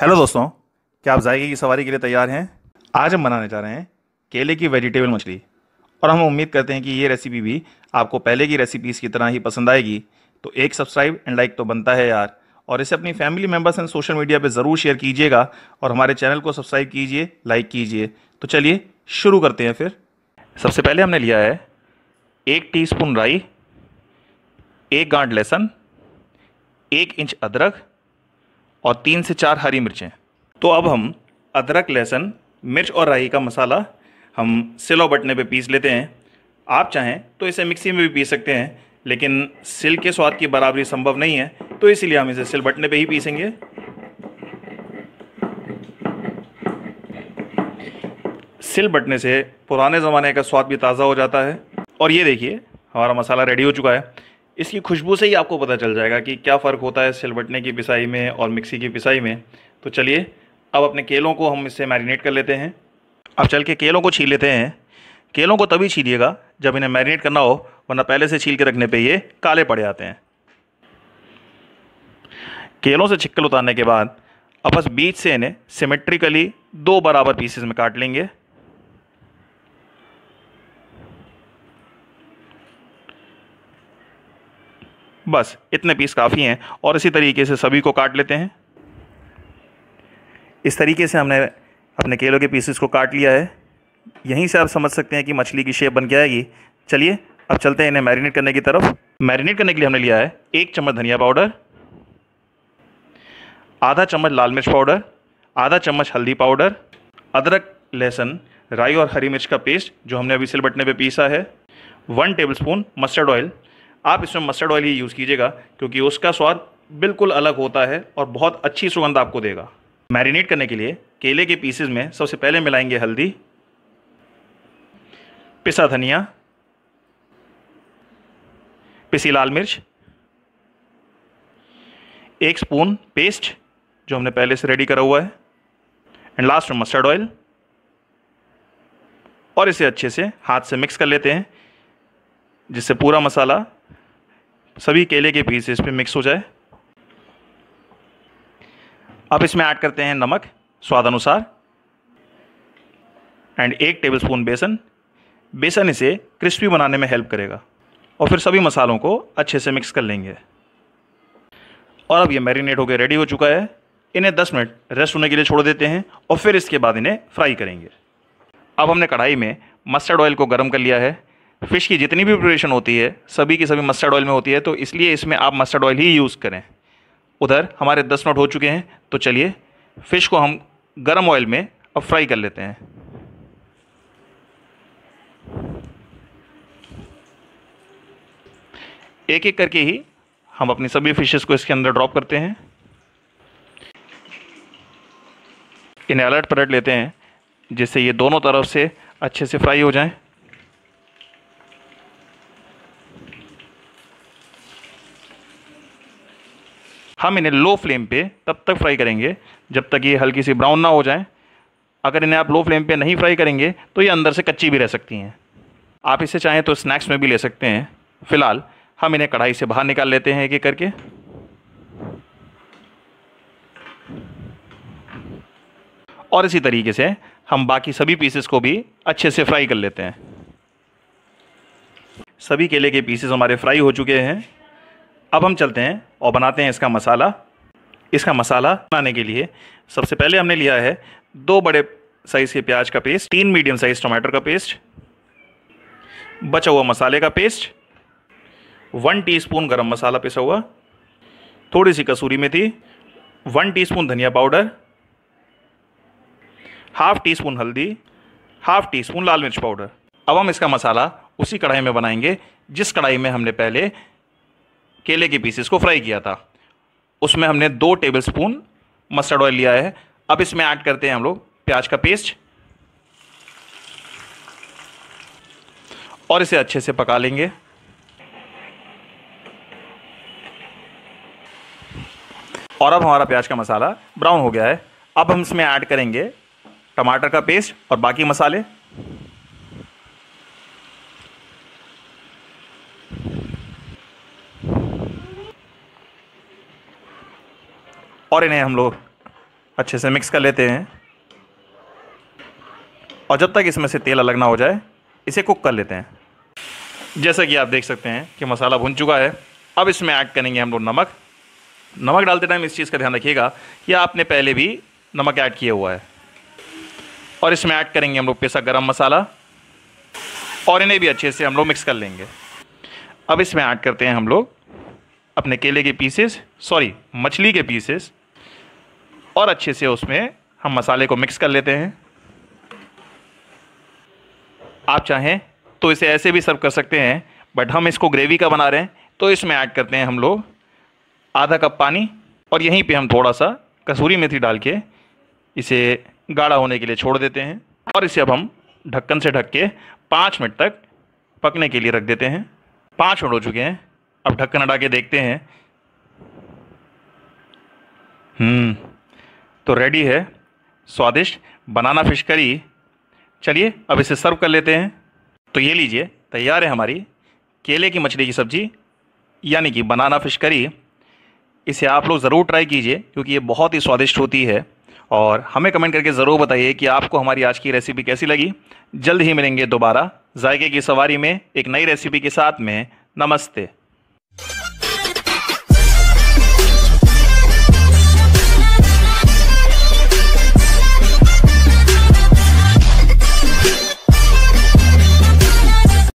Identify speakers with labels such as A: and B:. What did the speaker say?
A: hello दोस्तों क्या आप जायके की सवारी के लिए तैयार हैं आज हम बनाने जा रहे हैं केले की वेजिटेबल मछली और हम उम्मीद करते हैं कि ये रेसिपी भी आपको पहले की रेसिपीज़ की तरह ही पसंद आएगी तो एक सब्सक्राइब एंड लाइक तो बनता है यार और इसे अपनी family members and social media पर ज़रूर शेयर कीजिएगा और हमारे चैनल को सब्सक्राइब कीजिए लाइक कीजिए तो चलिए शुरू करते हैं फिर सबसे पहले हमने लिया है एक टी राई एक गांठ लहसुन एक इंच अदरक और तीन से चार हरी मिर्चें तो अब हम अदरक लहसुन मिर्च और राई का मसाला हम सिलो बटने पे पीस लेते हैं आप चाहें तो इसे मिक्सी में भी पीस सकते हैं लेकिन सिल के स्वाद की बराबरी संभव नहीं है तो इसीलिए हम इसे सिल बटने पे ही पीसेंगे सिल बटने से पुराने ज़माने का स्वाद भी ताज़ा हो जाता है और ये देखिए हमारा मसाला रेडी हो चुका है इसकी खुशबू से ही आपको पता चल जाएगा कि क्या फ़र्क होता है सिलबटने की पिसाई में और मिक्सी की पिसाई में तो चलिए अब अपने केलों को हम इससे मैरिनेट कर लेते हैं अब चल के केलों को छील लेते हैं केलों को तभी छीलिएगा जब इन्हें मैरिनेट करना हो वरना पहले से छील के रखने पे ये काले पड़े जाते हैं केलों से छिक्कल उतारने के बाद अब बस बीच से इन्हें सिमेट्रिकली दो बराबर पीसेस में काट लेंगे बस इतने पीस काफ़ी हैं और इसी तरीके से सभी को काट लेते हैं इस तरीके से हमने अपने केलों के पीसेस को काट लिया है यहीं से आप समझ सकते हैं कि मछली की शेप बन के आएगी चलिए अब चलते हैं इन्हें मैरिनेट करने की तरफ मैरिनेट करने के लिए हमने लिया है एक चम्मच धनिया पाउडर आधा चम्मच लाल मिर्च पाउडर आधा चम्मच हल्दी पाउडर अदरक लहसुन राई और हरी मिर्च का पेस्ट जो हमने अभी सिल बटने पे पीसा है वन टेबलस्पून मस्टर्ड ऑयल आप इसमें मस्टर्ड ऑयल ही यूज़ कीजिएगा क्योंकि उसका स्वाद बिल्कुल अलग होता है और बहुत अच्छी सुगंध आपको देगा मैरिनेट करने के लिए केले के पीसेज में सबसे पहले मिलाएंगे हल्दी पिसा धनिया पिसी लाल मिर्च एक स्पून पेस्ट जो हमने पहले से रेडी करा हुआ है एंड लास्ट में मस्टर्ड ऑयल और इसे अच्छे से हाथ से मिक्स कर लेते हैं जिससे पूरा मसाला सभी केले के पीस पे मिक्स हो जाए अब इसमें ऐड करते हैं नमक स्वाद अनुसार एंड एक टेबलस्पून बेसन बेसन इसे क्रिस्पी बनाने में हेल्प करेगा और फिर सभी मसालों को अच्छे से मिक्स कर लेंगे और अब ये मैरिनेट होकर रेडी हो चुका है इन्हें 10 मिनट रेस्ट होने के लिए छोड़ देते हैं और फिर इसके बाद इन्हें फ्राई करेंगे अब हमने कढ़ाई में मस्टर्ड ऑयल को गर्म कर लिया है फ़िश की जितनी भी प्रिपरेशन होती है सभी की सभी मस्टर्ड ऑयल में होती है तो इसलिए इसमें आप मस्टर्ड ऑयल ही यूज़ करें उधर हमारे दस नोट हो चुके हैं तो चलिए फ़िश को हम गर्म ऑयल में अब फ्राई कर लेते हैं एक एक करके ही हम अपनी सभी फिशेस को इसके अंदर ड्रॉप करते हैं इन्हें अलर्ट पलट लेते हैं जिससे ये दोनों तरफ से अच्छे से फ्राई हो जाएं हम इन्हें लो फ्लेम पे तब तक फ्राई करेंगे जब तक ये हल्की सी ब्राउन ना हो जाए अगर इन्हें आप लो फ्लेम पे नहीं फ्राई करेंगे तो ये अंदर से कच्ची भी रह सकती हैं आप इसे चाहें तो स्नैक्स में भी ले सकते हैं फ़िलहाल हम इन्हें कढ़ाई से बाहर निकाल लेते हैं एक एक करके और इसी तरीके से हम बाकी सभी पीसेस को भी अच्छे से फ्राई कर लेते हैं सभी केले के पीसेस हमारे फ्राई हो चुके हैं अब हम चलते हैं और बनाते हैं इसका मसाला इसका मसाला बनाने के लिए सबसे पहले हमने लिया है दो बड़े साइज़ के प्याज का पेस्ट तीन मीडियम साइज़ टमाटर का पेस्ट बचा हुआ मसाले का पेस्ट वन टीस्पून गरम मसाला पिसा हुआ थोड़ी सी कसूरी मेथी वन टीस्पून धनिया पाउडर हाफ टी स्पून हल्दी हाफ टी स्पून लाल मिर्च पाउडर अब हम इसका मसाला उसी कढ़ाई में बनाएंगे जिस कढ़ाई में हमने पहले केले के पीसेस को फ्राई किया था उसमें हमने दो टेबल स्पून मस्टर्ड ऑयल लिया है अब इसमें ऐड करते हैं हम लोग प्याज का पेस्ट और इसे अच्छे से पका लेंगे और अब हमारा प्याज का मसाला ब्राउन हो गया है अब हम इसमें ऐड करेंगे टमाटर का पेस्ट और बाकी मसाले और इन्हें हम लोग अच्छे से मिक्स कर लेते हैं और जब तक इसमें से तेल अलग ना हो जाए इसे कुक कर लेते हैं जैसा कि आप देख सकते हैं कि मसाला भुन चुका है अब इसमें ऐड करेंगे हम लोग नमक नमक डालते टाइम इस चीज़ का ध्यान रखिएगा कि आपने पहले भी नमक ऐड किया हुआ है और इसमें ऐड करेंगे हम लोग पिसा गरम मसाला और इन्हें भी अच्छे से हम लोग मिक्स कर लेंगे अब इसमें ऐड करते हैं हम लोग अपने केले के पीसेस सॉरी मछली के पीसेस और अच्छे से उसमें हम मसाले को मिक्स कर लेते हैं आप चाहें तो इसे ऐसे भी सर्व कर सकते हैं बट हम इसको ग्रेवी का बना रहे हैं तो इसमें ऐड करते हैं हम लोग आधा कप पानी और यहीं पे हम थोड़ा सा कसूरी मेथी डाल के इसे गाढ़ा होने के लिए छोड़ देते हैं और इसे अब हम ढक्कन से ढक के पाँच मिनट तक पकने के लिए रख देते हैं पाँच मिनट हो चुके हैं अब ढक्कन हटा के देखते हैं हम्म तो रेडी है स्वादिष्ट बनाना फिश करी चलिए अब इसे सर्व कर लेते हैं तो ये लीजिए तैयार है हमारी केले की मछली की सब्ज़ी यानी कि बनाना फिश करी इसे आप लोग ज़रूर ट्राई कीजिए क्योंकि ये बहुत ही स्वादिष्ट होती है और हमें कमेंट करके ज़रूर बताइए कि आपको हमारी आज की रेसिपी कैसी लगी जल्द ही मिलेंगे दोबारा जायके की सवारी में एक नई रेसिपी के साथ में नमस्ते